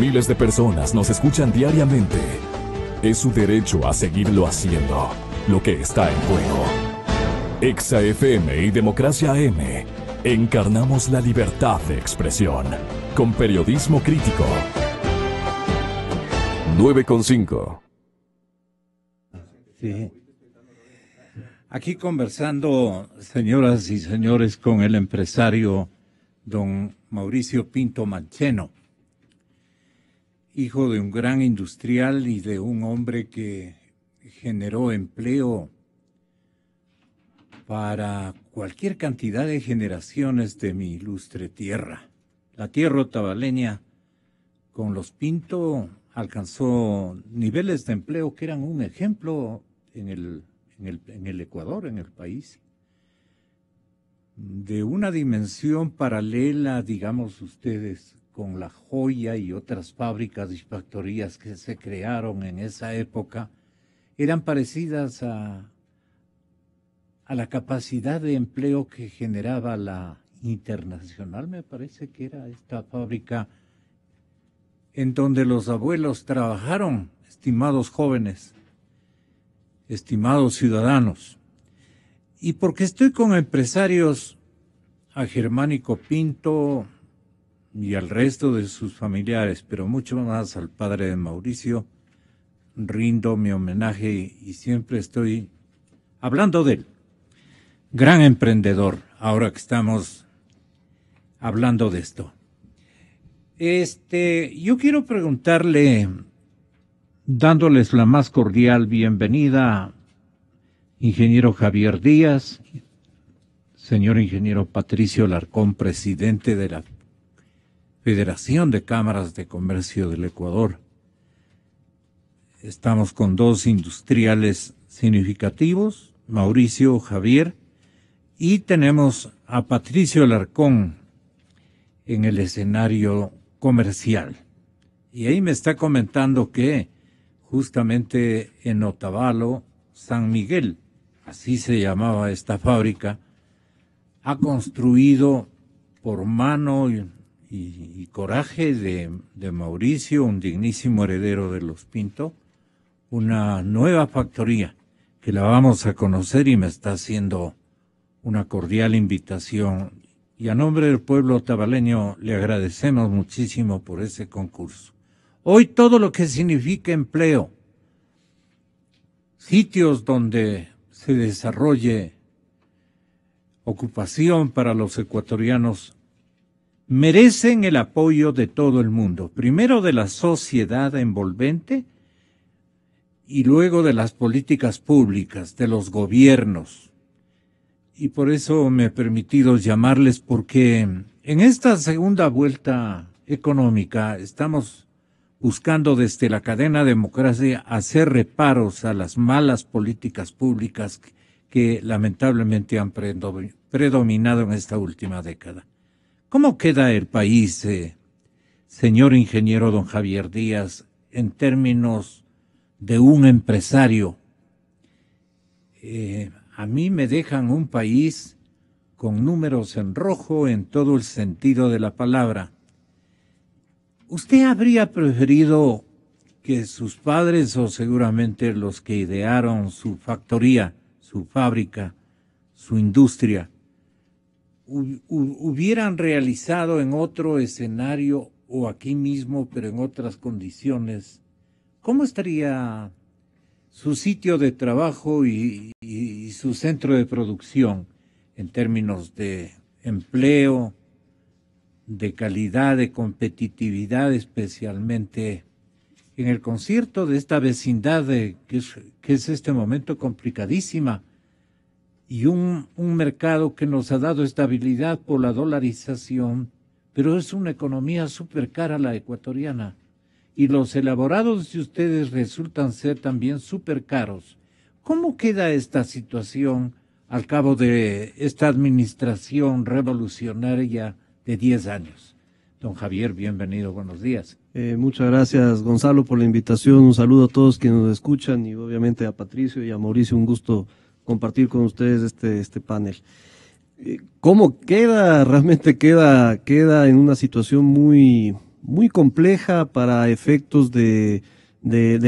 Miles de personas nos escuchan diariamente. Es su derecho a seguirlo haciendo, lo que está en juego. Exa FM y Democracia M encarnamos la libertad de expresión con periodismo crítico. 9.5 Sí. Aquí conversando, señoras y señores, con el empresario don Mauricio Pinto Mancheno hijo de un gran industrial y de un hombre que generó empleo para cualquier cantidad de generaciones de mi ilustre tierra. La tierra otavaleña con los Pinto alcanzó niveles de empleo que eran un ejemplo en el, en el Ecuador, en el país de una dimensión paralela, digamos ustedes, con la joya y otras fábricas y factorías que se crearon en esa época, eran parecidas a, a la capacidad de empleo que generaba la internacional, me parece que era esta fábrica en donde los abuelos trabajaron, estimados jóvenes, estimados ciudadanos. ¿Y porque estoy con empresarios a Germánico Pinto, y al resto de sus familiares, pero mucho más al padre de Mauricio, rindo mi homenaje y siempre estoy hablando de él. Gran emprendedor, ahora que estamos hablando de esto. Este, yo quiero preguntarle, dándoles la más cordial bienvenida, ingeniero Javier Díaz, señor ingeniero Patricio Larcón, presidente de la Federación de Cámaras de Comercio del Ecuador. Estamos con dos industriales significativos, Mauricio Javier, y tenemos a Patricio Alarcón en el escenario comercial. Y ahí me está comentando que justamente en Otavalo, San Miguel, así se llamaba esta fábrica, ha construido por mano y, coraje de, de, Mauricio, un dignísimo heredero de los Pinto, una nueva factoría que la vamos a conocer y me está haciendo una cordial invitación. Y a nombre del pueblo tabaleño le agradecemos muchísimo por ese concurso. Hoy todo lo que significa empleo, sitios donde se desarrolle ocupación para los ecuatorianos merecen el apoyo de todo el mundo, primero de la sociedad envolvente y luego de las políticas públicas, de los gobiernos. Y por eso me he permitido llamarles porque en esta segunda vuelta económica estamos buscando desde la cadena democracia hacer reparos a las malas políticas públicas que lamentablemente han predominado en esta última década. ¿Cómo queda el país, señor ingeniero don Javier Díaz, en términos de un empresario? Eh, a mí me dejan un país con números en rojo en todo el sentido de la palabra. ¿Usted habría preferido que sus padres o seguramente los que idearon su factoría, su fábrica, su industria, hubieran realizado en otro escenario o aquí mismo, pero en otras condiciones, ¿cómo estaría su sitio de trabajo y, su centro de producción en términos de empleo, de calidad, de competitividad, especialmente en el concierto de esta vecindad que es este momento complicadísima y un, un mercado que nos ha dado estabilidad por la dolarización, pero es una economía súper cara la ecuatoriana. Y los elaborados de ustedes resultan ser también súper caros. ¿Cómo queda esta situación al cabo de esta administración revolucionaria de 10 años? Don Javier, bienvenido, buenos días. Eh, muchas gracias, Gonzalo, por la invitación. Un saludo a todos quienes nos escuchan y obviamente a Patricio y a Mauricio, un gusto compartir con ustedes este, este panel. Eh, ¿Cómo queda? Realmente queda, queda en una situación muy, muy compleja para efectos del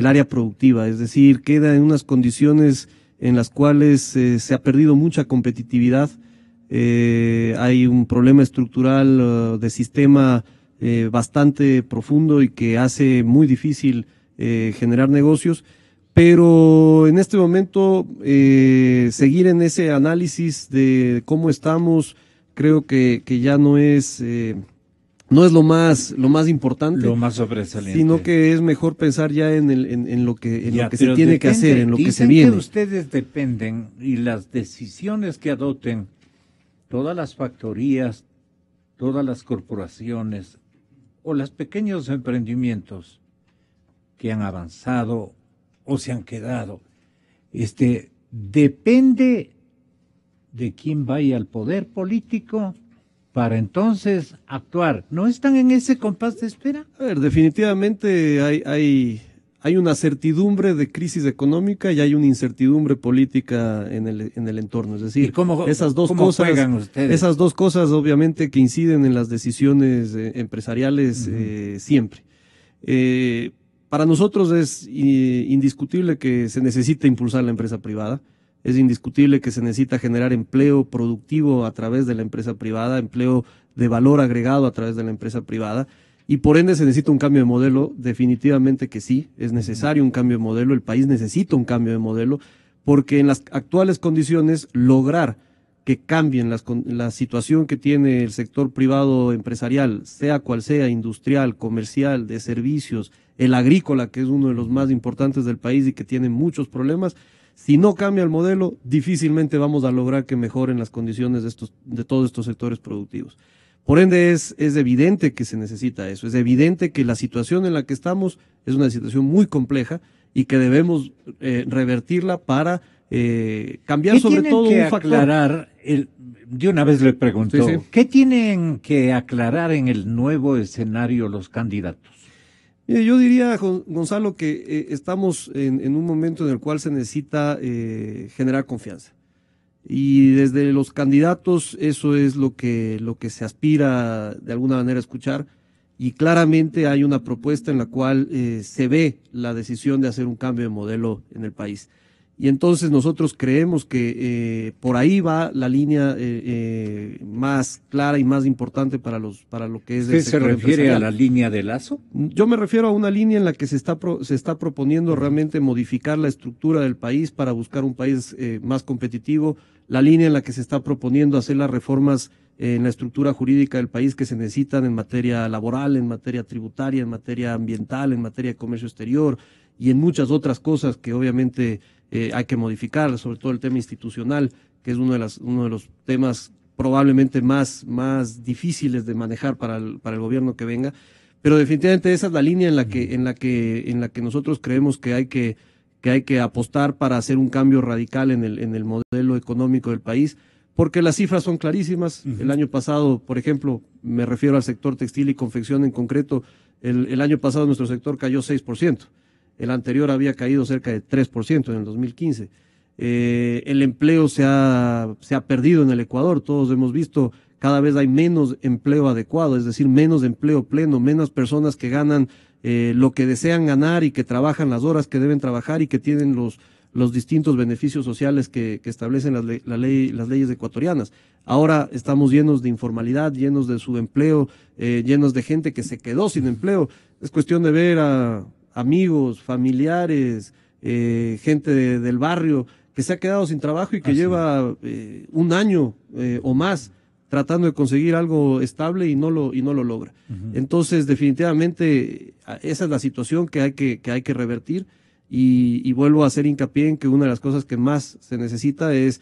área productiva, es decir, queda en unas condiciones en las cuales eh, se ha perdido mucha competitividad, eh, hay un problema estructural de sistema bastante profundo y que hace muy difícil generar negocios pero en este momento eh, seguir en ese análisis de cómo estamos creo que, que ya no es eh, no es lo más lo más importante lo más sobresaliente sino que es mejor pensar ya en, el, en, lo que en lo que se tiene que hacer en lo que se viene de ustedes dependen y las decisiones que adopten todas las factorías todas las corporaciones o los pequeños emprendimientos que han avanzado o se han quedado. Este, depende de quién vaya al poder político para entonces actuar. ¿No están en ese compás de espera? A ver, definitivamente hay, hay, hay una certidumbre de crisis económica y hay una incertidumbre política en el, en el entorno. Es decir, esas dos cosas, esas dos cosas obviamente que inciden en las decisiones eh, empresariales eh, siempre. Eh, para nosotros es eh, indiscutible que se necesita impulsar la empresa privada. Es indiscutible que se necesita generar empleo productivo a través de la empresa privada, empleo de valor agregado a través de la empresa privada. Y por ende se necesita un cambio de modelo, definitivamente que sí, es necesario un cambio de modelo, el país necesita un cambio de modelo, porque en las actuales condiciones lograr que cambien las, la situación que tiene el sector privado empresarial, sea cual sea, industrial, comercial, de servicios, el agrícola, que es uno de los más importantes del país y que tiene muchos problemas. Si no cambia el modelo, difícilmente vamos a lograr que mejoren las condiciones de, estos, de todos estos sectores productivos. Por ende, es, es evidente que se necesita eso. Es evidente que la situación en la que estamos es una situación muy compleja y que debemos eh, revertirla para eh, cambiar sobre todo un factor? aclarar el, de una vez le pregunto qué tienen que aclarar en el nuevo escenario los candidatos yo diría, Gonzalo, que eh, estamos en, un momento en el cual se necesita eh, generar confianza. Y desde los candidatos eso es lo que, lo que se aspira de alguna manera a escuchar. Y claramente hay una propuesta en la cual eh, se ve la decisión de hacer un cambio de modelo en el país. Y entonces nosotros creemos que eh, por ahí va la línea eh, eh, más clara y más importante para los para lo que es. ¿Usted se refiere a la línea de lazo? Yo me refiero a una línea en la que se está se está proponiendo realmente modificar la estructura del país para buscar un país más competitivo. La línea en la que se está proponiendo hacer las reformas en la estructura jurídica del país que se necesitan en materia laboral, en materia tributaria, en materia ambiental, en materia de comercio exterior y en muchas otras cosas que obviamente eh, hay que modificar sobre todo el tema institucional, que es uno de, las, uno de los temas probablemente más, más difíciles de manejar para el, para el gobierno que venga. Pero definitivamente esa es la línea en la que, en la que, en la que nosotros creemos que hay que, que hay que apostar para hacer un cambio radical en el, en el modelo económico del país, porque las cifras son clarísimas. El año pasado, por ejemplo, me refiero al sector textil y confección en concreto, el, el año pasado nuestro sector cayó 6% el anterior había caído cerca de 3% en el 2015. Eh, el empleo se ha, se ha perdido en el Ecuador, todos hemos visto, cada vez hay menos empleo adecuado, es decir, menos empleo pleno, menos personas que ganan eh, lo que desean ganar y que trabajan las horas que deben trabajar y que tienen los, los distintos beneficios sociales que, establecen las, la ley, las leyes ecuatorianas. Ahora estamos llenos de informalidad, llenos de subempleo, eh, llenos de gente que se quedó sin empleo. Es cuestión de ver a, amigos, familiares, eh, gente del barrio que se ha quedado sin trabajo y que lleva eh, un año eh, o más tratando de conseguir algo estable y no lo, y no lo logra. Entonces, definitivamente, esa es la situación que hay que, hay que revertir y, vuelvo a hacer hincapié en que una de las cosas que más se necesita es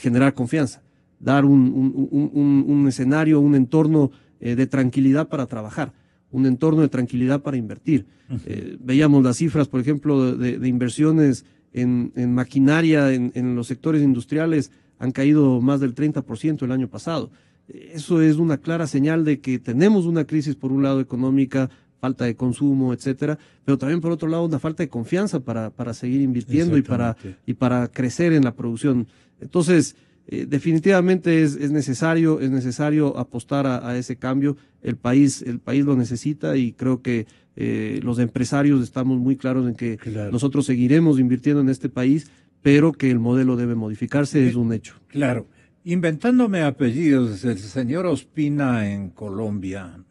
generar confianza, dar un escenario, un entorno de tranquilidad para trabajar un entorno de tranquilidad para invertir. Eh, veíamos las cifras, por ejemplo, de, inversiones en, maquinaria, en, los sectores industriales, han caído más del 30% el año pasado. Eh, eso es una clara señal de que tenemos una crisis, por un lado, económica, falta de consumo, etcétera, pero también, por otro lado, una falta de confianza para, para seguir invirtiendo y para, y para crecer en la producción. Entonces, eh, definitivamente es, necesario, es necesario apostar a, ese cambio. El país, el país lo necesita y creo que eh, los empresarios estamos muy claros en que nosotros seguiremos invirtiendo en este país, pero que el modelo debe modificarse, es eh, un hecho. Claro. Inventándome apellidos, el señor Ospina en Colombia,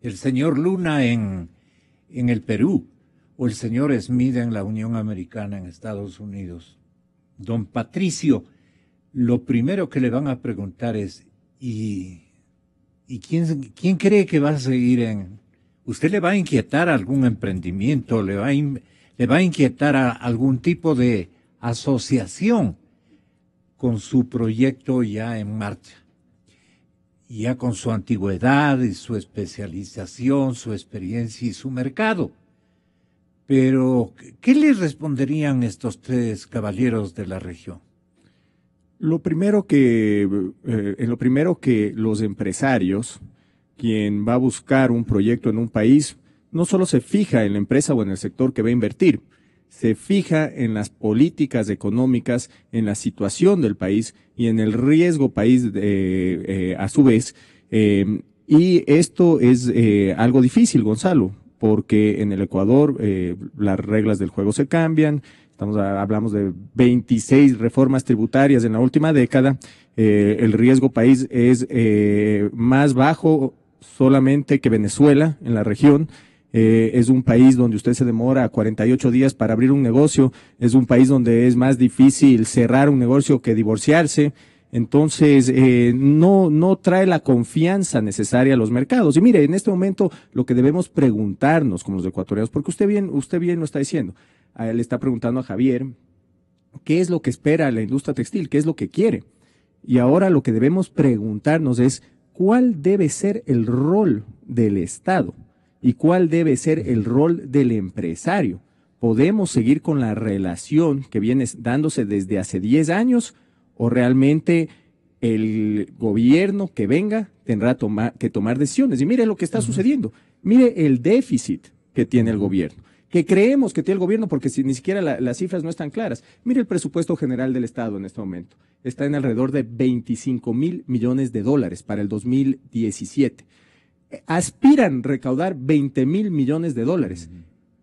el señor Luna en, en el Perú, o el señor Smith en la Unión Americana en Estados Unidos. Don Patricio, lo primero que le van a preguntar es, ¿y, y quién, quién cree que va a seguir en... Usted le va a inquietar algún emprendimiento, le va a, le va a inquietar a algún tipo de asociación con su proyecto ya en marcha, ya con su antigüedad y su especialización, su experiencia y su mercado. Pero, ¿qué le responderían estos tres caballeros de la región? Lo primero que, eh, lo primero que los empresarios, quien va a buscar un proyecto en un país, no solo se fija en la empresa o en el sector que va a invertir, se fija en las políticas económicas, en la situación del país y en el riesgo país eh, eh, a su vez. y esto es algo difícil, Gonzalo, porque en el Ecuador las reglas del juego se cambian, hablamos de 26 reformas tributarias en la última década. Eh, el riesgo país es eh, más bajo solamente que Venezuela en la región. Eh, es un país donde usted se demora 48 días para abrir un negocio, es un país donde es más difícil cerrar un negocio que divorciarse. Entonces, no, no trae la confianza necesaria a los mercados. Y mire, en este momento lo que debemos preguntarnos como los ecuatorianos, porque usted bien, usted bien lo está diciendo, le está preguntando a Javier qué es lo que espera la industria textil, qué es lo que quiere. Y ahora lo que debemos preguntarnos es cuál debe ser el rol del Estado y cuál debe ser el rol del empresario. ¿Podemos seguir con la relación que viene dándose desde hace 10 años o realmente el gobierno que venga tendrá que tomar decisiones? Y mire lo que está sucediendo. Mire el déficit que tiene el gobierno que creemos que tiene el gobierno, porque si, ni siquiera las cifras no están claras. Mire el presupuesto general del Estado en este momento. Está en alrededor de 25 mil millones de dólares para el 2017. Aspiran recaudar 20 mil millones de dólares.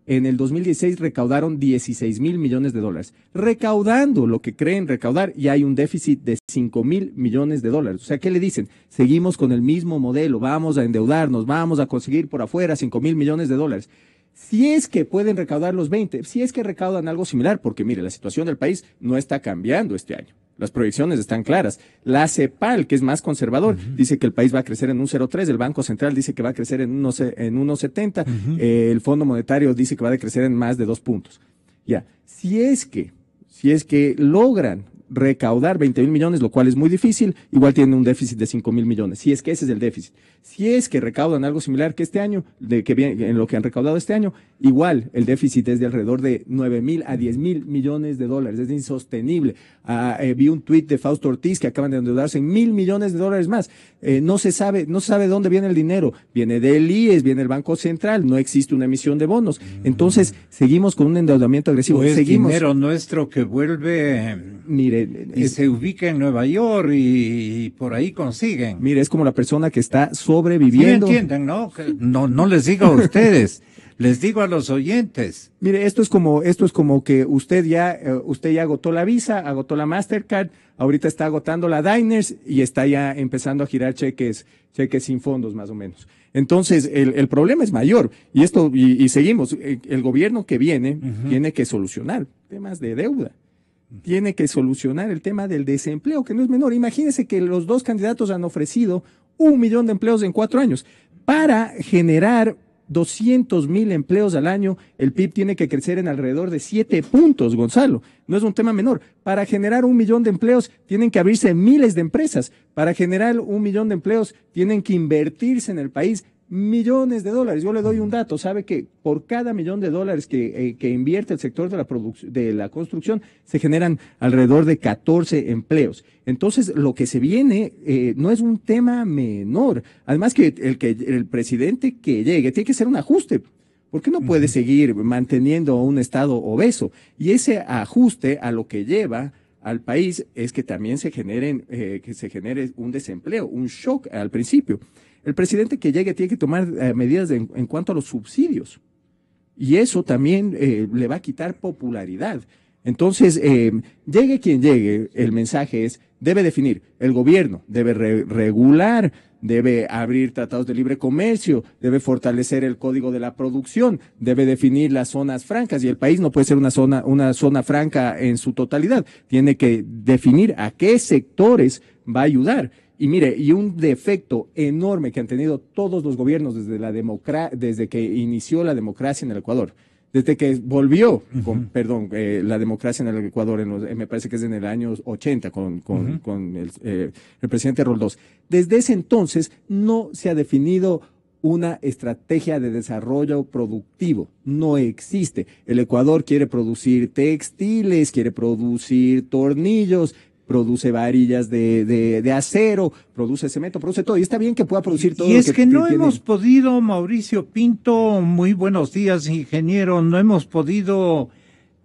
En el 2016 recaudaron 16 mil millones de dólares, recaudando lo que creen recaudar y hay un déficit de 5 mil millones de dólares. O sea, ¿qué le dicen? Seguimos con el mismo modelo, vamos a endeudarnos, vamos a conseguir por afuera 5 mil millones de dólares si es que pueden recaudar los 20, si es que recaudan algo similar, porque mire, la situación del país no está cambiando este año. Las proyecciones están claras. La CEPAL, que es más conservador, dice que el país va a crecer en un 0,3. El Banco Central dice que va a crecer en 1,70. En eh, el Fondo Monetario dice que va a crecer en más de dos puntos. Ya, si es que, si es que logran recaudar 20 mil millones, lo cual es muy difícil, igual tiene un déficit de 5 mil millones, si es que ese es el déficit. Si es que recaudan algo similar que este año, de que en lo que han recaudado este año, igual el déficit es de alrededor de 9 mil a 10 mil millones de dólares, es insostenible. Ah, eh, vi un tuit de Fausto Ortiz que acaban de endeudarse en mil millones de dólares más. Eh, no se sabe, no sabe dónde viene el dinero, viene del IES, viene el Banco Central, no existe una emisión de bonos. Mm. Entonces, seguimos con un endeudamiento agresivo. Pues seguimos. dinero nuestro que vuelve. Mire, y se ubica en Nueva York y, por ahí consiguen. Mire, es como la persona que está sobreviviendo. entienden, ¿no? no, les digo a ustedes. les digo a los oyentes. Mire, esto es como, esto es como que usted ya, eh, usted ya agotó la Visa, agotó la Mastercard, ahorita está agotando la Diners y está ya empezando a girar cheques, cheques sin fondos más o menos. Entonces, el, problema es mayor. Y esto, y, seguimos, eh, el, gobierno que viene tiene que solucionar temas de deuda tiene que solucionar el tema del desempleo, que no es menor. Imagínense que los dos candidatos han ofrecido un millón de empleos en cuatro años. Para generar 200 mil empleos al año, el PIB tiene que crecer en alrededor de siete puntos, Gonzalo. No es un tema menor. Para generar un millón de empleos, tienen que abrirse miles de empresas. Para generar un millón de empleos, tienen que invertirse en el país millones de dólares. Yo le doy un dato, sabe que por cada millón de dólares que, eh, invierte el sector de la, de la construcción, se generan alrededor de 14 empleos. Entonces, lo que se viene eh, no es un tema menor. Además que el, que el presidente que llegue tiene que ser un ajuste. porque no puede seguir manteniendo un estado obeso? Y ese ajuste a lo que lleva al país es que también se generen, eh, que se genere un desempleo, un shock al principio. El presidente que llegue tiene que tomar eh, medidas en, cuanto a los subsidios. Y eso también eh, le va a quitar popularidad. Entonces, eh, llegue quien llegue, el mensaje es, debe definir, el gobierno debe regular, debe abrir tratados de libre comercio, debe fortalecer el código de la producción, debe definir las zonas francas y el país no puede ser una zona, una zona franca en su totalidad. Tiene que definir a qué sectores va a ayudar. Y mire, y un defecto enorme que han tenido todos los gobiernos desde, la desde que inició la democracia en el Ecuador, desde que volvió, con, perdón, eh, la democracia en el Ecuador, en eh, me parece que es en el año 80 con, el, eh, el, presidente Roldós. Desde ese entonces no se ha definido una estrategia de desarrollo productivo. No existe. El Ecuador quiere producir textiles, quiere producir tornillos, produce varillas de, acero, produce cemento, produce todo. Y está bien que pueda producir todo. Y es que, no hemos podido, Mauricio Pinto, muy buenos días, ingeniero, no hemos podido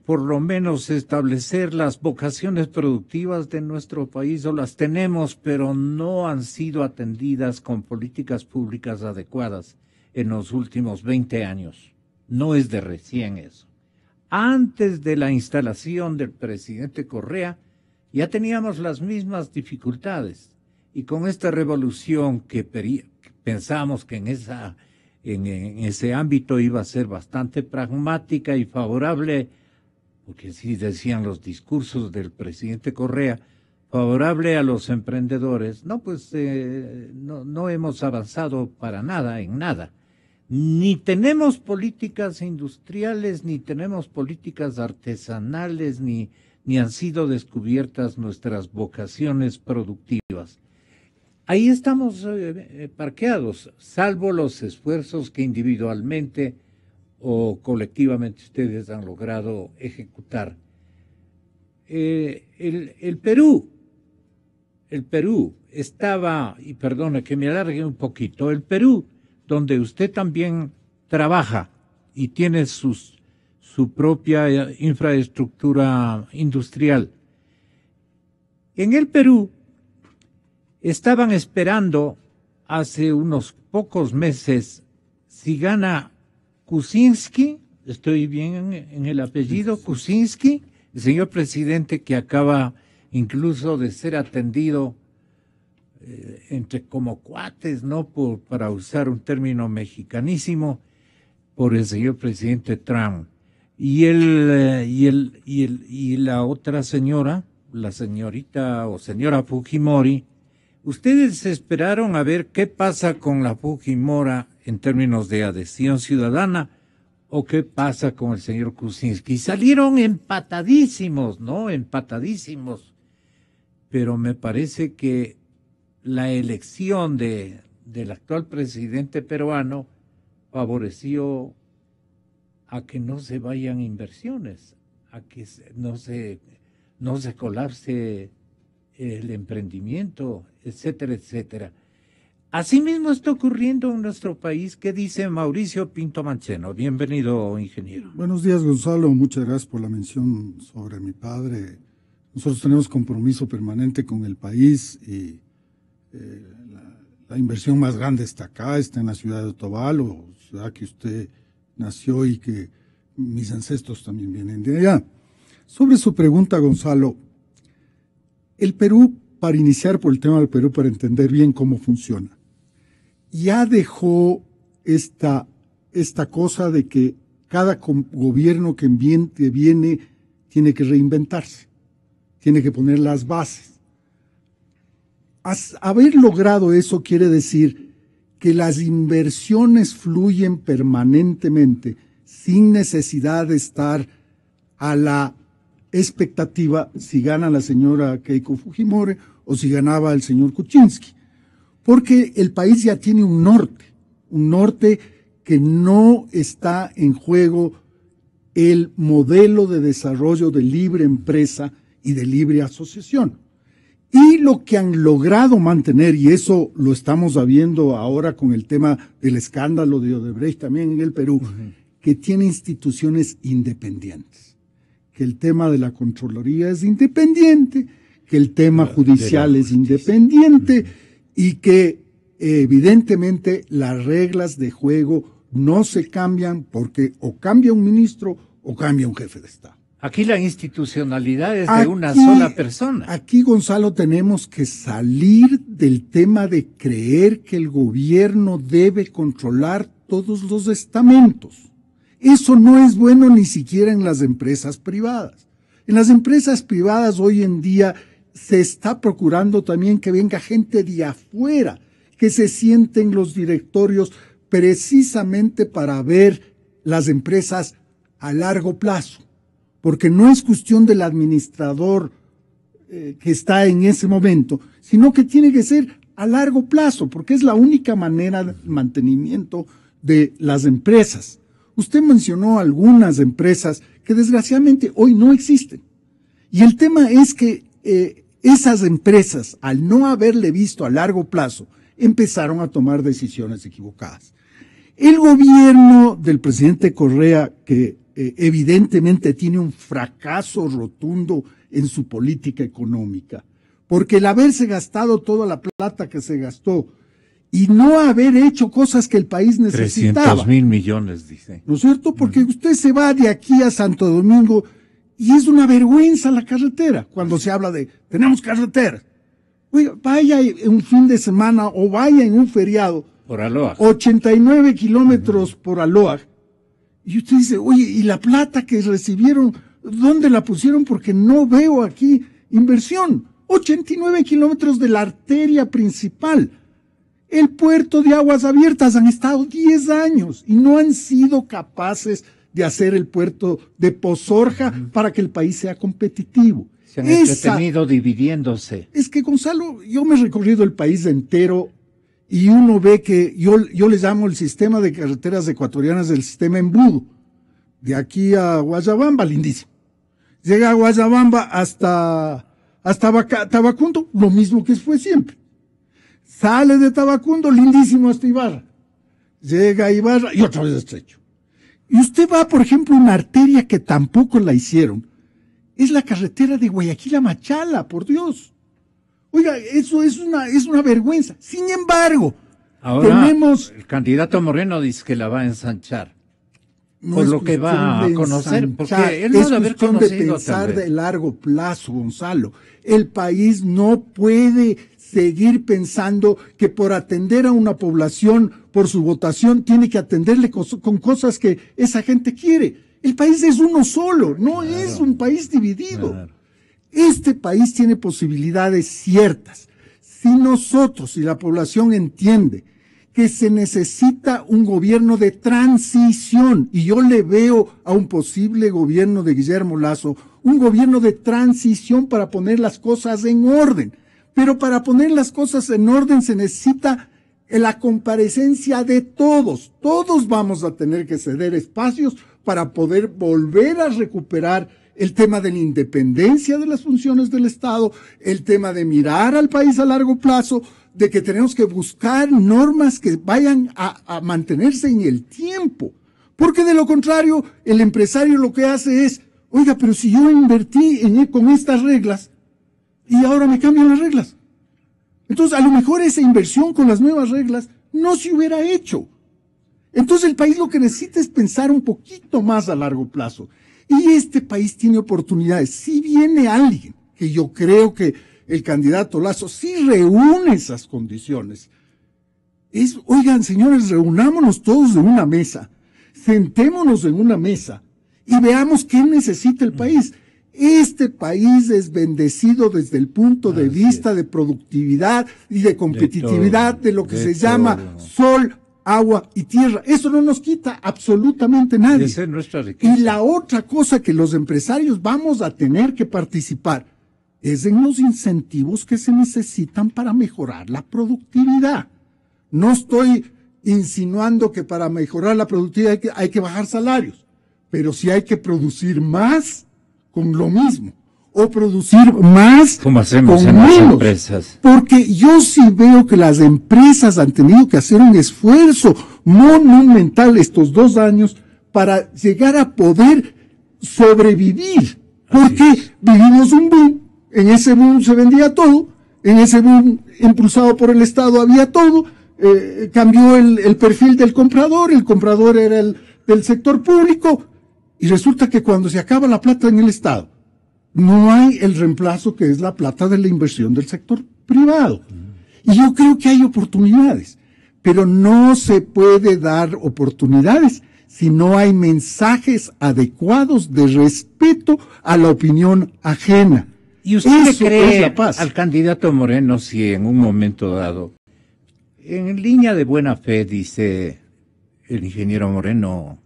por lo menos establecer las vocaciones productivas de nuestro país, o las tenemos, pero no han sido atendidas con políticas públicas adecuadas en los últimos 20 años. No es de recién eso. Antes de la instalación del presidente Correa, ya teníamos las mismas dificultades. Y con esta revolución que pensamos que en, esa, en, ese ámbito iba a ser bastante pragmática y favorable, porque así decían los discursos del presidente Correa, favorable a los emprendedores, no, pues eh, no, no, hemos avanzado para nada, en nada. Ni tenemos políticas industriales, ni tenemos políticas artesanales, ni ni han sido descubiertas nuestras vocaciones productivas. Ahí estamos eh, eh, parqueados, salvo los esfuerzos que individualmente o colectivamente ustedes han logrado ejecutar. Eh, el, el, Perú, el Perú estaba, y perdone que me alargue un poquito, el Perú, donde usted también trabaja y tiene sus su propia eh, infraestructura industrial. En el Perú estaban esperando hace unos pocos meses si gana Kuczynski, estoy bien en el apellido, Kuczynski, el señor presidente que acaba incluso de ser atendido eh, entre como cuates, ¿no? Por, para usar un término mexicanísimo, por el señor presidente Trump. Y, eh, y, el, y, el, y la otra señora, la señorita o señora Fujimori, ustedes esperaron a ver qué pasa con la Fujimora en términos de adhesión ciudadana o qué pasa con el señor Kuczynski. Salieron empatadísimos, ¿no? Empatadísimos. Pero me parece que la elección de, del actual presidente peruano favoreció a que no se vayan inversiones, a que no se, no se colapse el emprendimiento, etcétera, etcétera. Asimismo está ocurriendo en nuestro país. ¿Qué dice Mauricio Pinto Mancheno? Bienvenido, ingeniero. Buenos días, Gonzalo. Muchas gracias por la mención sobre mi padre. Nosotros tenemos compromiso permanente con el país y eh, la, inversión más grande está acá, está en la ciudad de Otavalo, ciudad que usted nació y que mis ancestros también vienen de allá. Sobre su pregunta, Gonzalo, el Perú, para iniciar por el tema del Perú, para entender bien cómo funciona, ya dejó esta, esta cosa de que cada gobierno que viene tiene que reinventarse, tiene que poner las bases. haber logrado eso quiere decir que las inversiones fluyen permanentemente sin necesidad de estar a la expectativa si gana la señora Keiko Fujimori o si ganaba el señor Kuczynski. Porque el país ya tiene un norte, un norte que no está en juego el modelo de desarrollo de libre empresa y de libre asociación. Y lo que han logrado mantener, y eso lo estamos viendo ahora con el tema del escándalo de Odebrecht también en el Perú, que tiene instituciones independientes, que el tema de la Contraloría es independiente, que el tema judicial es independiente y que evidentemente las reglas de juego no se cambian porque o cambia un ministro o cambia un jefe de Estado. Aquí la institucionalidad es de una sola persona. Aquí, Gonzalo, tenemos que salir del tema de creer que el gobierno debe controlar todos los estamentos. Eso no es bueno ni siquiera en las empresas privadas. En las empresas privadas hoy en día se está procurando también que venga gente de afuera, que se sienten los directorios precisamente para ver las empresas a largo plazo porque no es cuestión del administrador eh, que está en ese momento, sino que tiene que ser a largo plazo, porque es la única manera de mantenimiento de las empresas. Usted mencionó algunas empresas que desgraciadamente hoy no existen. Y el tema es que eh, esas empresas, al no haberle visto a largo plazo, empezaron a tomar decisiones equivocadas. El gobierno del presidente Correa, que eh, evidentemente tiene un fracaso rotundo en su política económica. Porque el haberse gastado toda la plata que se gastó y no haber hecho cosas que el país necesitaba. 300 mil millones, dice. ¿No es cierto? Porque mm. usted se va de aquí a Santo Domingo y es una vergüenza la carretera cuando se habla de tenemos carretera. Oiga, vaya un fin de semana o vaya en un feriado. Por Aloha. 89 kilómetros por Aloa. Y usted dice, oye, ¿y la plata que recibieron, dónde la pusieron? Porque no veo aquí inversión. 89 kilómetros de la arteria principal. El puerto de aguas abiertas han estado 10 años y no han sido capaces de hacer el puerto de Pozorja para que el país sea competitivo. Se han entretenido dividiéndose. Es que, Gonzalo, yo me he recorrido el país entero y uno ve que yo, yo les llamo el sistema de carreteras ecuatorianas del sistema embudo, de aquí a Guayabamba, lindísimo. Llega a Guayabamba hasta, hasta Tabacundo, lo mismo que fue siempre. Sale de Tabacundo, lindísimo hasta Ibarra. Llega a Ibarra y otra vez estrecho. Y usted va, por ejemplo, una arteria que tampoco la hicieron. Es la carretera de Guayaquil a Machala, por Dios. Oiga, eso es una, es una vergüenza. Sin embargo, Ahora, tenemos... El candidato Moreno dice que la va a ensanchar. por lo que va a conocer, porque es cuestión de pensar de largo plazo, Gonzalo. El país no puede seguir pensando que por atender a una población, por su votación, tiene que atenderle con, cosas que esa gente quiere. El país es uno solo, no es un país dividido. Este país tiene posibilidades ciertas. Si nosotros y la población entiende que se necesita un gobierno de transición, y yo le veo a un posible gobierno de Guillermo Lazo, un gobierno de transición para poner las cosas en orden. Pero para poner las cosas en orden se necesita la comparecencia de todos. Todos vamos a tener que ceder espacios para poder volver a recuperar el tema de la independencia de las funciones del Estado, el tema de mirar al país a largo plazo, de que tenemos que buscar normas que vayan a, mantenerse en el tiempo. Porque de lo contrario, el empresario lo que hace es, oiga, pero si yo invertí e, con estas reglas y ahora me cambian las reglas. Entonces, a lo mejor esa inversión con las nuevas reglas no se hubiera hecho. Entonces, el país lo que necesita es pensar un poquito más a largo plazo. Y este país tiene oportunidades. Si viene alguien, que yo creo que el candidato Lazo sí reúne esas condiciones, es, oigan señores, reunámonos todos en una mesa, sentémonos en una mesa y veamos qué necesita el país. Este país es bendecido desde el punto de vista de productividad y de competitividad de, lo que se llama sol, agua y tierra. Eso no nos quita absolutamente nadie. Y la otra cosa que los empresarios vamos a tener que participar es en los incentivos que se necesitan para mejorar la productividad. No estoy insinuando que para mejorar la productividad hay que, hay que bajar salarios, pero sí hay que producir más con lo mismo o producir más con menos. empresas? Porque yo sí veo que las empresas han tenido que hacer un esfuerzo monumental estos dos años para llegar a poder sobrevivir. Porque vivimos un boom, en ese boom se vendía todo, en ese boom impulsado por el Estado había todo, eh, cambió el, el, perfil del comprador, el comprador era el del sector público, y resulta que cuando se acaba la plata en el Estado, no hay el reemplazo que es la plata de la inversión del sector privado. Y yo creo que hay oportunidades, pero no se puede dar oportunidades si no hay mensajes adecuados de respeto a la opinión ajena. ¿Y usted cree paz. al candidato Moreno si en un momento dado, en línea de buena fe, dice el ingeniero Moreno,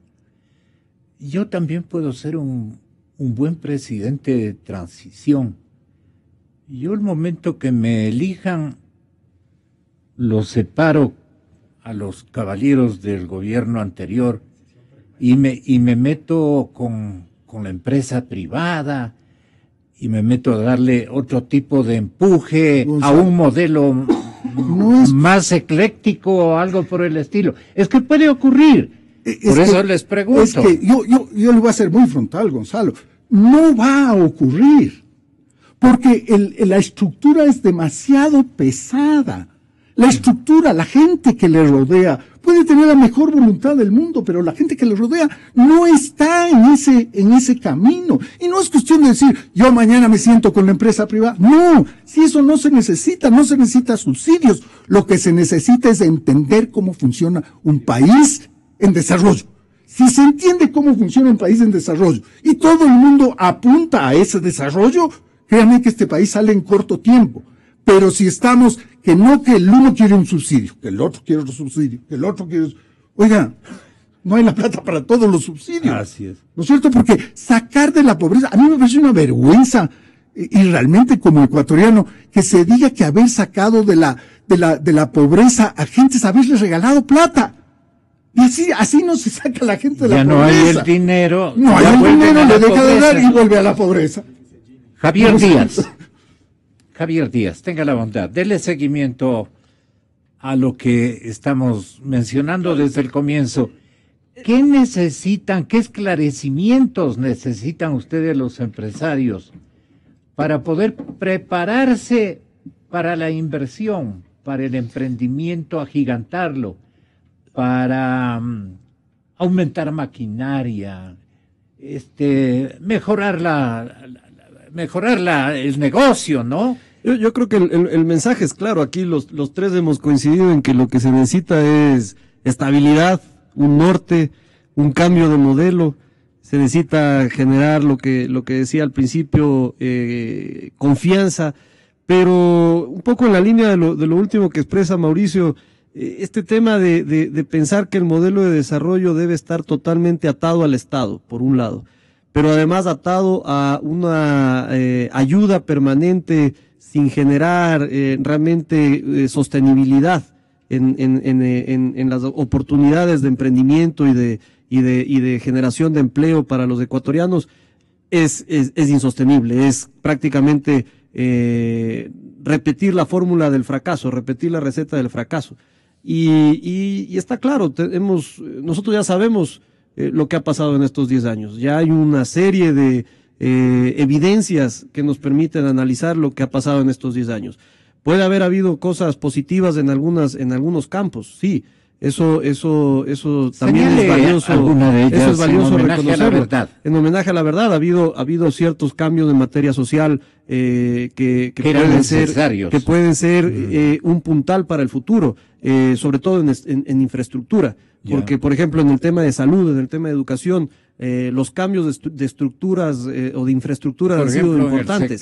yo también puedo ser un un buen presidente de transición. Yo el momento que me elijan, los separo a los caballeros del gobierno anterior y me, y me meto con, la empresa privada y me meto a darle otro tipo de empuje a un modelo más ecléctico o algo por el estilo. Es que puede ocurrir. por eso les pregunto. Es que yo, yo, yo le voy a ser muy frontal, Gonzalo no va a ocurrir, porque la estructura es demasiado pesada. La estructura, la gente que le rodea, puede tener la mejor voluntad del mundo, pero la gente que le rodea no está en ese, en ese camino. Y no es cuestión de decir, yo mañana me siento con la empresa privada. No, si eso no se necesita, no se necesita subsidios. Lo que se necesita es entender cómo funciona un país en desarrollo. Si se entiende cómo funciona un país en desarrollo y todo el mundo apunta a ese desarrollo, créanme que este país sale en corto tiempo. Pero si estamos, que no que el uno quiere un subsidio, que el otro quiere otro subsidio, que el otro quiere... Oiga, no hay la plata para todos los subsidios. Así es. ¿No es cierto? Porque sacar de la pobreza, a mí me parece una vergüenza, eh, y, realmente como ecuatoriano, que se diga que haber sacado de la, de la, de la pobreza a gente es haberle regalado plata. Y así, así no se saca la gente de la pobreza. Ya no hay el dinero. No hay el dinero, le deja de dar y vuelve a la pobreza. Javier Díaz. Javier Díaz, tenga la bondad, dele seguimiento a lo que estamos mencionando desde el comienzo. ¿Qué necesitan, qué esclarecimientos necesitan ustedes los empresarios para poder prepararse para la inversión, para el emprendimiento, agigantarlo? para mm, aumentar maquinaria, este, mejorar la, mejorar el negocio, ¿no? Yo, creo que el, mensaje es claro. Aquí los, tres hemos coincidido en que lo que se necesita es estabilidad, un norte, un cambio de modelo. Se necesita generar lo que, lo que decía al principio, eh, confianza. Pero un poco en la línea de lo, de lo último que expresa Mauricio, eh, este tema de, pensar que el modelo de desarrollo debe estar totalmente atado al Estado, por un lado, pero además atado a una eh, ayuda permanente sin generar eh, realmente sostenibilidad en, las oportunidades de emprendimiento y de, generación de empleo para los ecuatorianos, es insostenible, es prácticamente repetir la fórmula del fracaso, repetir la receta del fracaso. Y, está claro, nosotros ya sabemos eh, lo que ha pasado en estos 10 años. Ya hay una serie de eh, evidencias que nos permiten analizar lo que ha pasado en estos 10 años. Puede haber habido cosas positivas en, algunas, en algunos campos, sí, eso, eso, eso también es valioso. eso es valioso en homenaje a la verdad. En homenaje a la verdad, ha habido, ha habido ciertos cambios en materia social eh, que, que, pueden ser, que pueden ser mm. eh, un puntal para el futuro, eh, sobre todo en, en, infraestructura. Porque, por ejemplo, en el tema de salud, en el tema de educación, eh, los cambios de, estructuras eh, o de infraestructuras han sido importantes.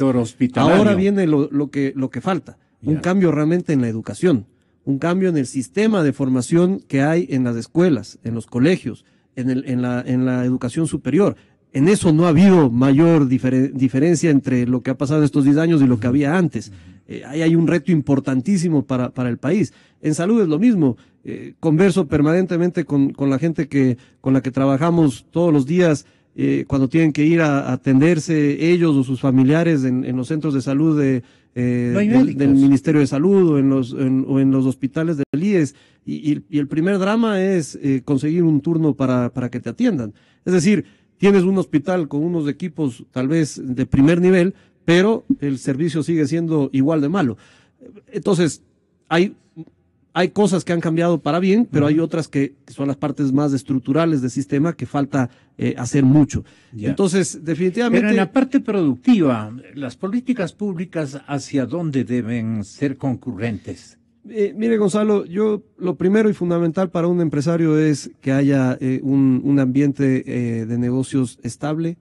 Ahora viene lo, que, lo que falta, un cambio realmente en la educación un cambio en el sistema de formación que hay en las escuelas, en los colegios, en, en, la, educación superior. En eso no ha habido mayor diferencia entre lo que ha pasado estos 10 años y lo que había antes. Eh, ahí hay un reto importantísimo para, el país. En salud es lo mismo. Eh, converso permanentemente con, la gente que, con la que trabajamos todos los días eh, cuando tienen que ir a, atenderse ellos o sus familiares en, los centros de salud eh, del, Ministerio de Salud o en los, en, o en los hospitales del IES. Y, el primer drama es eh, conseguir un turno para, para que te atiendan. Es decir, tienes un hospital con unos equipos tal vez de primer nivel, pero el servicio sigue siendo igual de malo. Entonces, hay hay cosas que han cambiado para bien, pero hay otras que, son las partes más estructurales del sistema que falta eh, hacer mucho. Entonces, definitivamente. en la parte productiva, las políticas públicas, ¿hacia dónde deben ser concurrentes? Eh, mire, Gonzalo, yo lo primero y fundamental para un empresario es que haya eh, un, ambiente de negocios estable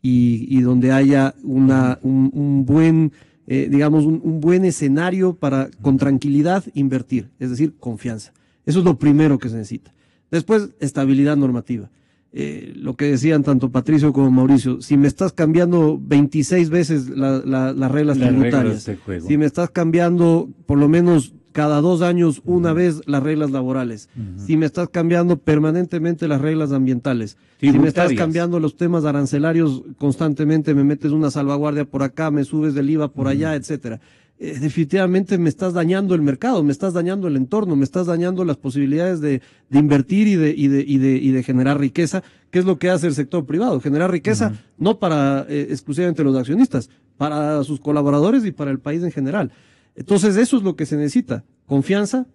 y, donde haya una, un buen eh, digamos, un, buen escenario para con tranquilidad invertir, es decir, confianza. Eso es lo primero que se necesita. Después, estabilidad normativa. Eh, lo que decían tanto Patricio como Mauricio, si me estás cambiando 26 veces las reglas tributarias, si me estás cambiando por lo menos cada dos años una vez las reglas laborales, si me estás cambiando permanentemente las reglas ambientales, si me estás cambiando los temas arancelarios constantemente, me metes una salvaguardia por acá, me subes del IVA por allá, etcétera. Eh, definitivamente me estás dañando el mercado, me estás dañando el entorno, me estás dañando las posibilidades de, invertir y de, generar riqueza, que es lo que hace el sector privado, generar riqueza no para eh, exclusivamente los accionistas, para sus colaboradores y para el país en general. Entonces, eso es lo que se necesita, confianza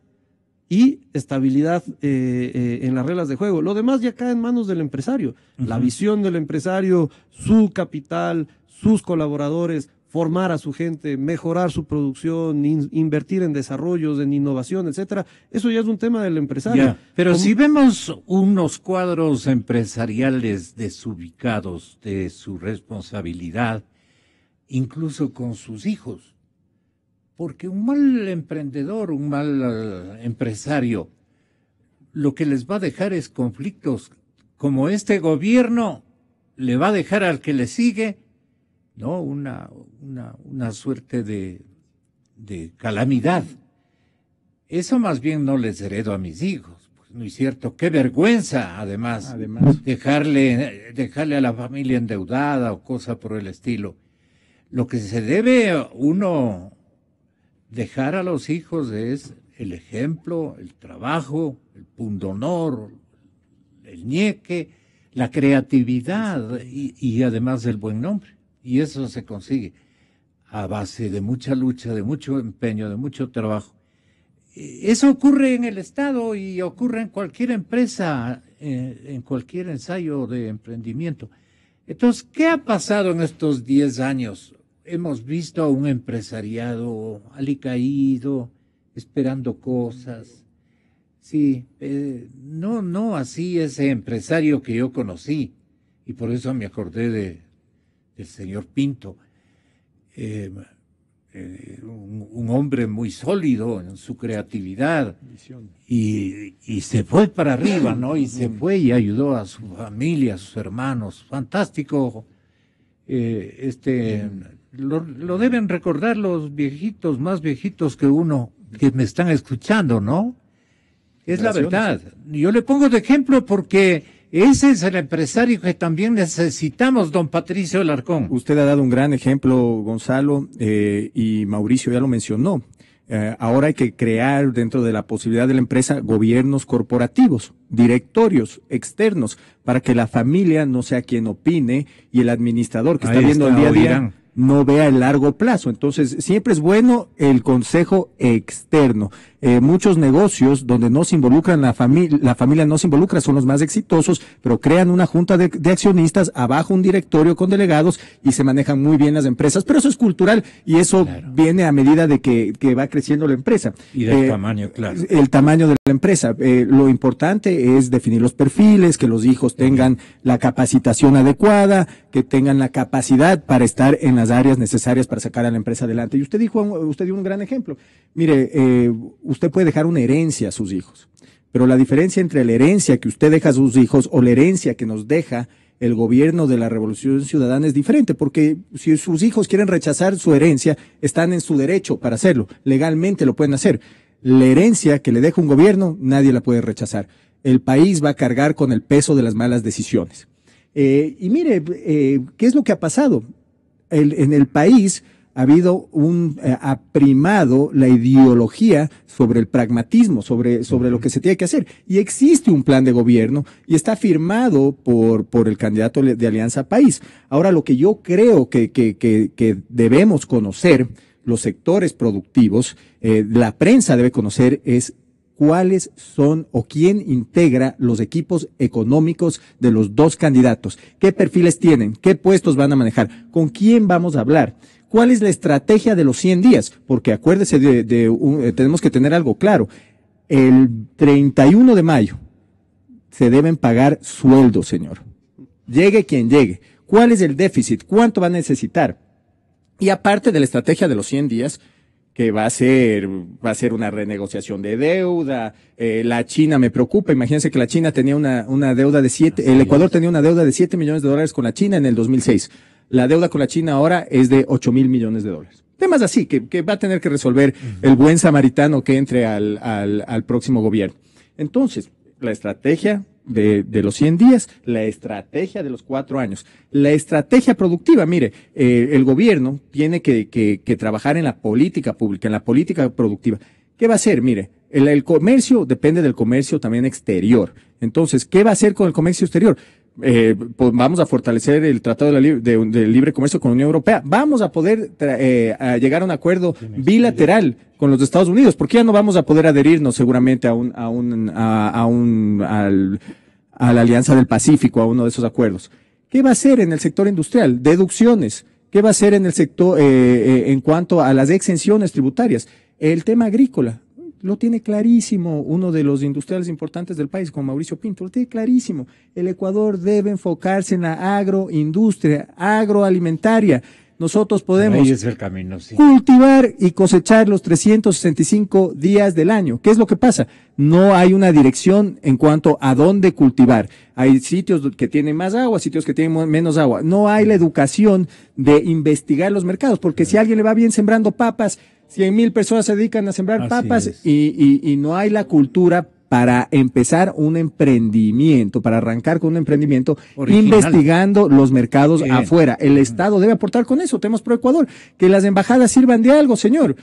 y estabilidad eh, eh, en las reglas de juego. Lo demás ya cae en manos del empresario. La visión del empresario, su capital, sus colaboradores, formar a su gente, mejorar su producción, invertir en desarrollos, en innovación, etcétera. Eso ya es un tema del empresario. pero si vemos unos cuadros empresariales desubicados de su responsabilidad, incluso con sus hijos, porque un mal emprendedor, un mal eh, empresario, lo que les va a dejar es conflictos, como este gobierno le va a dejar al que le sigue, ¿no? Una, una, una suerte de, calamidad. Eso más bien no les heredo a mis hijos, pues, ¿no es cierto? Qué vergüenza, además, además, Dejarle, dejarle a la familia endeudada o cosa por el estilo. Lo que se debe uno dejar a los hijos es el ejemplo, el trabajo, el pundonor, el nieque, la creatividad y, además el buen nombre. Y eso se consigue a base de mucha lucha, de mucho empeño, de mucho trabajo. Eh, eso ocurre en el Estado y ocurre en cualquier empresa, eh, en cualquier ensayo de emprendimiento. Entonces, ¿qué ha pasado en estos 10 años hemos visto a un empresariado alicaído, esperando cosas. Sí, eh, no, no así ese empresario que yo conocí, y por eso me acordé de, del señor Pinto, eh, eh, un, hombre muy sólido en su creatividad, y, y, se fue para arriba, ¿no? Y se fue y ayudó a su familia, a sus hermanos. Fantástico, este lo, deben recordar los viejitos, más viejitos que uno, que me están escuchando, ¿no? Es la verdad. Yo le pongo de ejemplo porque ese es el empresario que también necesitamos, don Patricio Larcón. Usted ha dado un gran ejemplo, Gonzalo, eh, y Mauricio ya lo mencionó. Eh, ahora hay que crear dentro de la posibilidad de la empresa gobiernos corporativos, directorios externos, para que la familia no sea quien opine y el administrador que está viendo el día a día no vea el largo plazo. Entonces, siempre es bueno el consejo externo. Eh, muchos negocios donde no se involucran la familia, la familia no se involucra, son los más exitosos, pero crean una junta de, accionistas, abajo un directorio con delegados y se manejan muy bien las empresas. Pero eso es cultural y eso viene a medida de que, va creciendo la empresa. Y del eh, tamaño, claro. El tamaño de la empresa. Eh, lo importante es definir los perfiles, que los hijos tengan la capacitación adecuada, que tengan la capacidad para estar en las áreas necesarias para sacar a la empresa adelante. Y usted dijo, usted dio un gran ejemplo. Mire, eh, usted puede dejar una herencia a sus hijos. Pero la diferencia entre la herencia que usted deja a sus hijos o la herencia que nos deja el gobierno de la Revolución Ciudadana es diferente, porque si sus hijos quieren rechazar su herencia, están en su derecho para hacerlo. Legalmente lo pueden hacer. La herencia que le deja un gobierno, nadie la puede rechazar. El país va a cargar con el peso de las malas decisiones. Eh, y mire, eh, ¿qué es lo que ha pasado? en el país ha habido un, eh, aprimado primado la ideología sobre el pragmatismo, sobre, sobre lo que se tiene que hacer. Y existe un plan de gobierno y está firmado por, por el candidato de Alianza País. Ahora, lo que yo creo que, que, que, que debemos conocer, los sectores productivos, eh, la prensa debe conocer es cuáles son o quién integra los equipos económicos de los dos candidatos, qué perfiles tienen, qué puestos van a manejar, con quién vamos a hablar. ¿Cuál es la estrategia de los 100 días? Porque acuérdese de, eh, tenemos que tener algo claro. El 31 de mayo se deben pagar sueldos, señor. Llegue quien llegue. ¿Cuál es el déficit? ¿Cuánto va a necesitar? Y aparte de la estrategia de los 100 días, que va a ser, va a ser una renegociación de deuda. Eh, la China me preocupa. Imagínense que la China tenía una, una deuda de siete, el Ecuador tenía una deuda de 7 millones de dólares con la China en el 2006. La deuda con la China ahora es de 8 mil millones de dólares. Temas así que, que va a tener que resolver el buen samaritano que entre al, al, al próximo gobierno. Entonces, la estrategia de, los 100 días, la estrategia de los cuatro años, la estrategia productiva. Mire, eh, el gobierno tiene que, que, que, trabajar en la política pública, en la política productiva. ¿Qué va a hacer? Mire, el, el comercio depende del comercio también exterior. Entonces, ¿qué va a hacer con el comercio exterior? Eh, pues vamos a fortalecer el Tratado de, Libre Comercio con la Unión Europea. Vamos a poder eh, llegar a un acuerdo bilateral con los Estados Unidos. porque ya no vamos a poder adherirnos seguramente a un, a un, a, un, al, a la Alianza del Pacífico, a uno de esos acuerdos? ¿Qué va a hacer en el sector industrial? Deducciones. ¿Qué va a hacer en el sector, eh, en cuanto a las exenciones tributarias? El tema agrícola. Lo tiene clarísimo uno de los industriales importantes del país, como Mauricio Pinto, lo tiene clarísimo. El Ecuador debe enfocarse en la agroindustria, agroalimentaria nosotros podemos cultivar y cosechar los 365 días del año. ¿Qué es lo que pasa? No hay una dirección en cuanto a dónde cultivar. Hay sitios que tienen más agua, sitios que tienen menos agua. No hay la educación de investigar los mercados, porque si a alguien le va bien sembrando papas, 100 mil personas se dedican a sembrar papas y, y, no hay la cultura para empezar un emprendimiento, para arrancar con un emprendimiento, investigando los mercados afuera. El Estado debe aportar con eso. Tenemos Pro Ecuador. Que las embajadas sirvan de algo, señor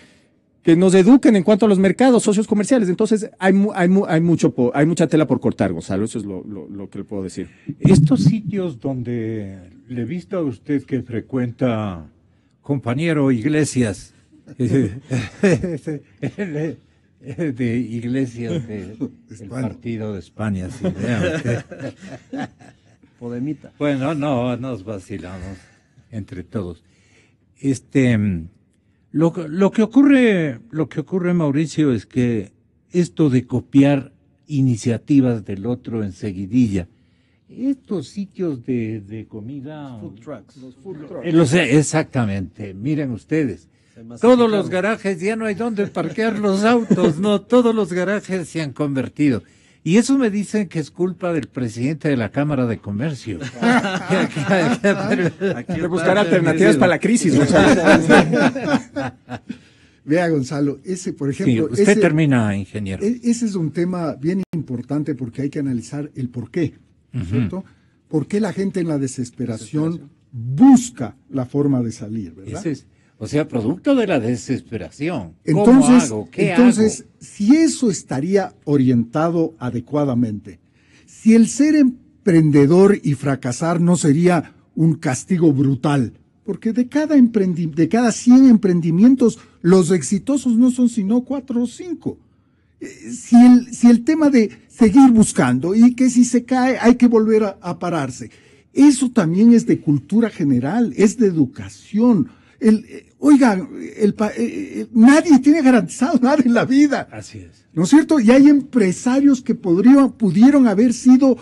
que nos eduquen en cuanto a los mercados, socios comerciales. Entonces, hay, hay, mucho, hay mucha tela por cortar, Gonzalo. Eso es lo, que le puedo decir. Estos sitios donde le he visto a usted que frecuenta, compañero Iglesias, de Iglesias del Partido de España, Podemita. Bueno, no, nos vacilamos entre todos. Este, mm, lo, que ocurre, lo que ocurre, Mauricio, es que esto de copiar iniciativas del otro en seguidilla, estos sitios de, comida... exactamente, miren ustedes todos los garajes, ya no hay dónde parquear los autos, no, todos los garajes se han convertido. Y eso me dicen que es culpa del presidente de la Cámara de Comercio. que buscar alternativas para la crisis. Vea, Gonzalo, ese, por ejemplo... usted termina, ingeniero. E-, ese es un tema bien importante porque hay que analizar el por qué, ¿cierto? ¿Por qué la gente en la desesperación, busca la forma de salir, verdad? O sea, producto de la desesperación. ¿Cómo entonces, hago? ¿Qué entonces si eso estaría orientado adecuadamente, si el ser emprendedor y fracasar no sería un castigo brutal, porque de cada, de cada 100 emprendimientos, los exitosos no son sino 4 o 5. Eh, si el, si el tema de seguir buscando y que si se cae hay que volver a, a pararse, eso también es de cultura general, es de educación. El, eh, Oiga, eh, eh, nadie tiene garantizado nada en la vida. Así es. ¿No es cierto? Y hay empresarios que podrían, pudieron haber sido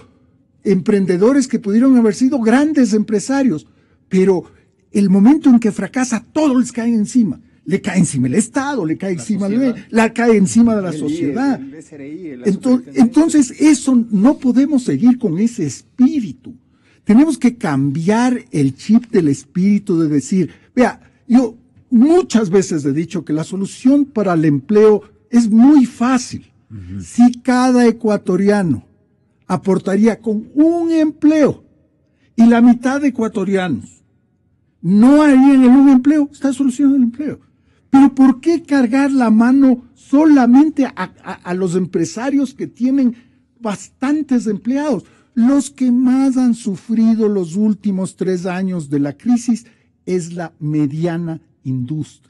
emprendedores, que pudieron haber sido grandes empresarios, pero el momento en que fracasa, todo les cae encima. Le cae encima el Estado, le cae encima la cae encima de la e, sociedad. entonces, entonces, eso no podemos seguir con ese espíritu. Tenemos que cambiar el chip del espíritu de decir, vea, yo Muchas veces he dicho que la solución para el empleo es muy fácil. Si cada ecuatoriano aportaría con un empleo y la mitad de ecuatorianos no harían el un empleo, está solucionando el empleo. Pero ¿por qué cargar la mano solamente a, a los empresarios que tienen bastantes empleados? Los que más han sufrido los últimos tres años de la crisis es la mediana industria.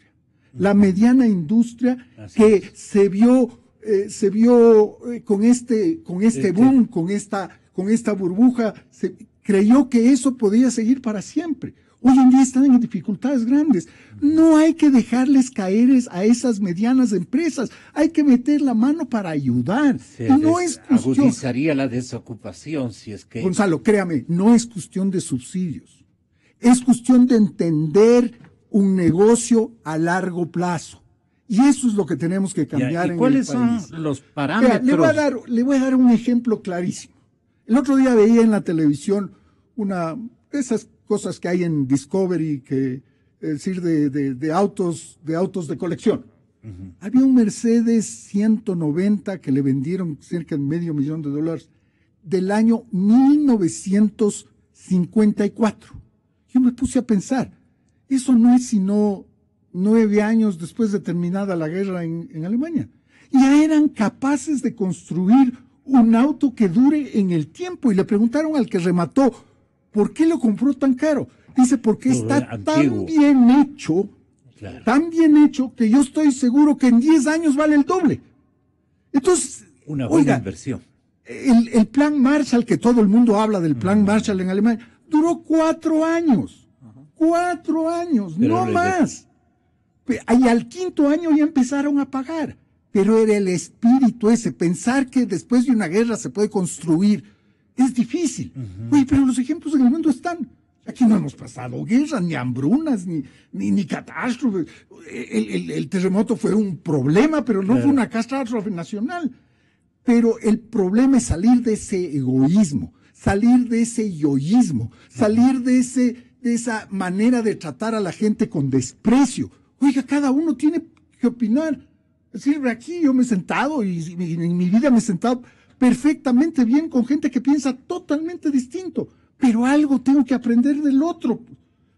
La mediana industria que se vio, eh, se vio eh, con este, con este boom, con esta, con esta burbuja, se, creyó que eso podía seguir para siempre. Hoy en día están en dificultades grandes. No hay que dejarles caer a esas medianas empresas. Hay que meter la mano para ayudar. no es Agudizaría la desocupación si es que. Gonzalo, créame, no es cuestión de subsidios. Es cuestión de entender un negocio a largo plazo. Y eso es lo que tenemos que cambiar en cuáles son los parámetros? le, voy a dar, un ejemplo clarísimo. El otro día veía en la televisión una esas cosas que hay en Discovery, que, es decir, de, autos, de autos de colección. Había un Mercedes 190 que le vendieron cerca de medio millón de dólares del año 1954. Yo me puse a pensar, eso no es sino nueve años después de terminada la guerra en, Alemania. Ya eran capaces de construir un auto que dure en el tiempo. Y le preguntaron al que remató, ¿por qué lo compró tan caro? Dice, porque está eh, tan bien hecho, tan bien hecho, que yo estoy seguro que en diez años vale el doble. Entonces, una el, plan Marshall, que todo el mundo habla del plan mm. Marshall en Alemania, duró cuatro años. Cuatro años, no más. Y al quinto año ya empezaron a pagar. Pero era el espíritu ese, pensar que después de una guerra se puede construir. Es difícil. pero los ejemplos en el mundo están. Aquí no hemos pasado guerras, ni hambrunas, ni, ni, ni catástrofes. El, terremoto fue un problema, pero no fue una catástrofe nacional. Pero el problema es salir de ese egoísmo, salir de ese yoísmo, salir de ese de esa manera de tratar a la gente con desprecio. Oiga, cada uno tiene que opinar. decir, aquí yo me he sentado y en mi vida me he sentado perfectamente bien con gente que piensa totalmente distinto, pero algo tengo que aprender del otro.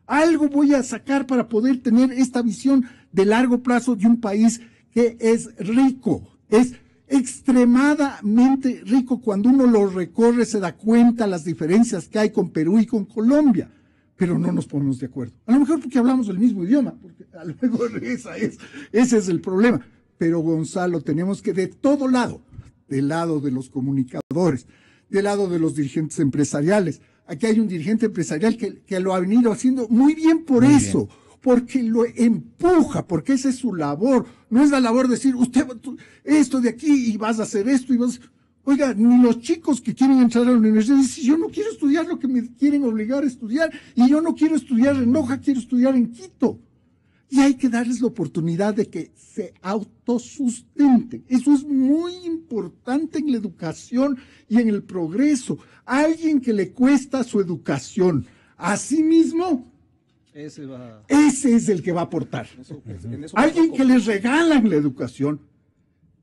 Algo voy a sacar para poder tener esta visión de largo plazo de un país que es rico, es extremadamente rico. Cuando uno lo recorre se da cuenta las diferencias que hay con Perú y con Colombia pero no nos ponemos de acuerdo. A lo mejor porque hablamos el mismo idioma, porque a lo mejor esa es, ese es el problema. Pero Gonzalo, tenemos que de todo lado, del lado de los comunicadores, del lado de los dirigentes empresariales. Aquí hay un dirigente empresarial que, lo ha venido haciendo muy bien por eso. porque lo empuja, porque esa es su labor. No es la labor de decir, usted, esto de aquí y vas a hacer esto y vas a... Oiga, ni los chicos que quieren entrar a la universidad dicen, yo no quiero estudiar lo que me quieren obligar a estudiar, y yo no quiero estudiar en hoja quiero estudiar en Quito. Y hay que darles la oportunidad de que se autosustenten. Eso es muy importante en la educación y en el progreso. Alguien que le cuesta su educación a sí mismo, ese, es el que va a aportar. Pues, Alguien que les regalan la educación,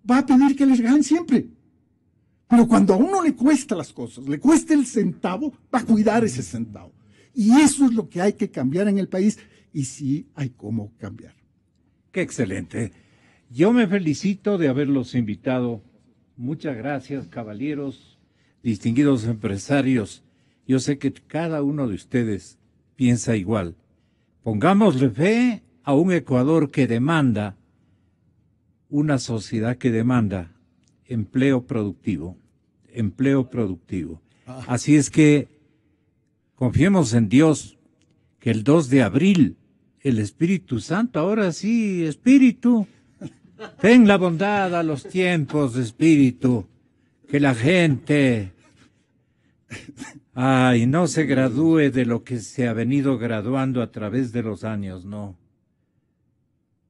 va a pedir que les regalen siempre. Pero cuando a uno le cuesta las cosas, le cuesta el centavo, va a cuidar ese centavo. Y eso es lo que hay que cambiar en el país y sí hay cómo cambiar. Qué excelente. Yo me felicito de haberlos invitado. Muchas gracias, caballeros, distinguidos empresarios. Yo sé que cada uno de ustedes piensa igual. Pongámosle fe a un Ecuador que demanda, una sociedad que demanda, empleo productivo, empleo productivo. Ah. Así es que confiemos en Dios, que el 2 de abril el Espíritu Santo, ahora sí, Espíritu, ten la bondad a los tiempos, Espíritu, que la gente, ay, no se gradúe de lo que se ha venido graduando a través de los años, no.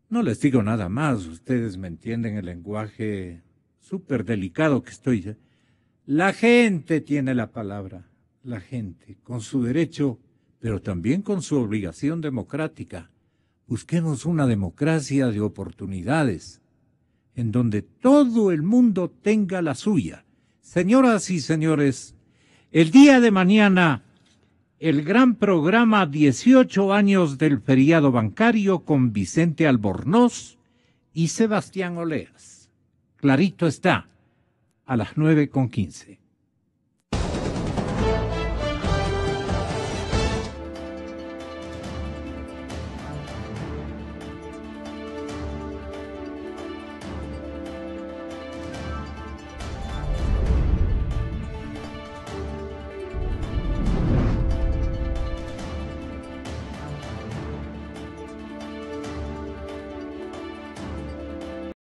No les digo nada más, ustedes me entienden el lenguaje súper delicado que estoy. ¿eh? La gente tiene la palabra, la gente, con su derecho, pero también con su obligación democrática. Busquemos una democracia de oportunidades, en donde todo el mundo tenga la suya. Señoras y señores, el día de mañana, el gran programa 18 años del feriado bancario con Vicente Albornoz y Sebastián Oleas clarito está, a las con quince.